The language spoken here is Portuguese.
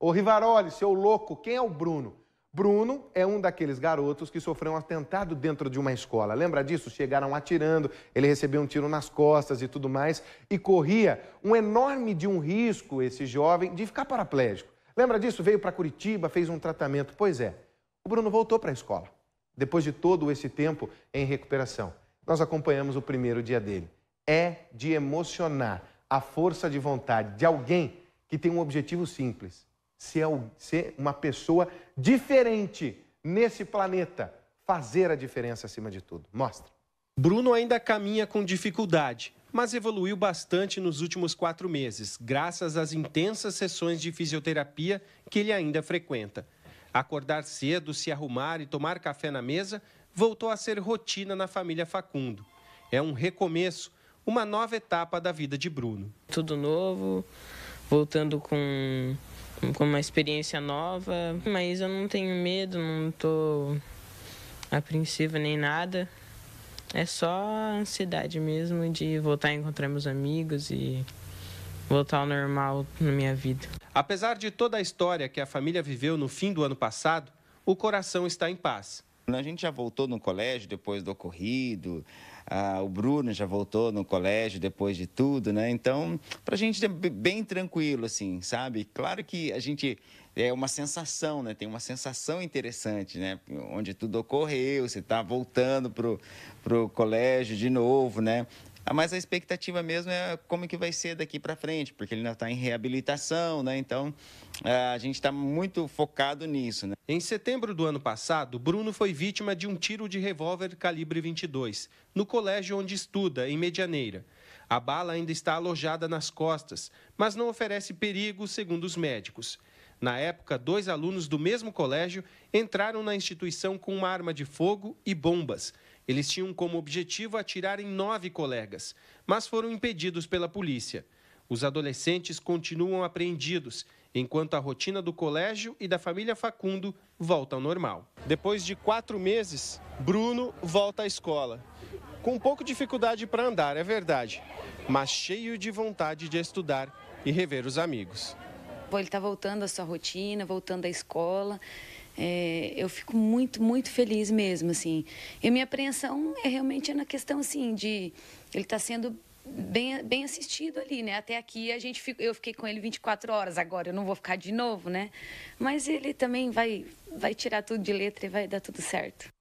Ô Rivaroli, seu louco, quem é o Bruno? Bruno é um daqueles garotos que sofreu um atentado dentro de uma escola. Lembra disso? Chegaram atirando, ele recebeu um tiro nas costas e tudo mais, e corria um enorme de um risco esse jovem de ficar paraplégico. Lembra disso? Veio para Curitiba, fez um tratamento. Pois é, o Bruno voltou para a escola, depois de todo esse tempo em recuperação. Nós acompanhamos o primeiro dia dele. É de emocionar a força de vontade de alguém que tem um objetivo simples: se é ser é uma pessoa diferente nesse planeta, fazer a diferença acima de tudo. Mostra. Bruno ainda caminha com dificuldade, mas evoluiu bastante nos últimos quatro meses, graças às intensas sessões de fisioterapia que ele ainda frequenta. Acordar cedo, se arrumar e tomar café na mesa voltou a ser rotina na família Facundo. É um recomeço, uma nova etapa da vida de Bruno. Tudo novo, voltando com com uma experiência nova, mas eu não tenho medo, não tô apreensiva nem nada. É só ansiedade mesmo de voltar a encontrar meus amigos e voltar ao normal na minha vida. Apesar de toda a história que a família viveu no fim do ano passado, o coração está em paz. Quando a gente já voltou no colégio depois do ocorrido, ah, o Bruno já voltou no colégio depois de tudo, né? Então, para a gente é bem tranquilo, assim, sabe? Claro que a gente é uma sensação, né? Tem uma sensação interessante, né? Onde tudo ocorreu, você está voltando pro, o colégio de novo, né? Ah, mas a expectativa mesmo é como que vai ser daqui para frente, porque ele ainda está em reabilitação, né? Então ah, a gente está muito focado nisso. Né? Em setembro do ano passado, Bruno foi vítima de um tiro de revólver calibre 22 no colégio onde estuda, em Medianeira. A bala ainda está alojada nas costas, mas não oferece perigo, segundo os médicos. Na época, dois alunos do mesmo colégio entraram na instituição com uma arma de fogo e bombas eles tinham como objetivo atirar em nove colegas, mas foram impedidos pela polícia. Os adolescentes continuam apreendidos, enquanto a rotina do colégio e da família Facundo volta ao normal. Depois de quatro meses, Bruno volta à escola. Com um pouco dificuldade para andar, é verdade, mas cheio de vontade de estudar e rever os amigos. Ele está voltando à sua rotina, voltando à escola. É, eu fico muito, muito feliz mesmo, assim. E minha apreensão é realmente na questão, assim, de ele estar tá sendo bem, bem assistido ali, né? Até aqui a gente fico, eu fiquei com ele 24 horas, agora eu não vou ficar de novo, né? Mas ele também vai, vai tirar tudo de letra e vai dar tudo certo.